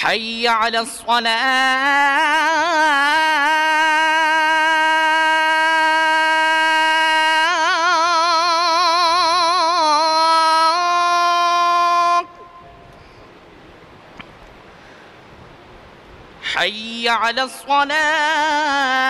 حي على الصلاه حي على الصلاه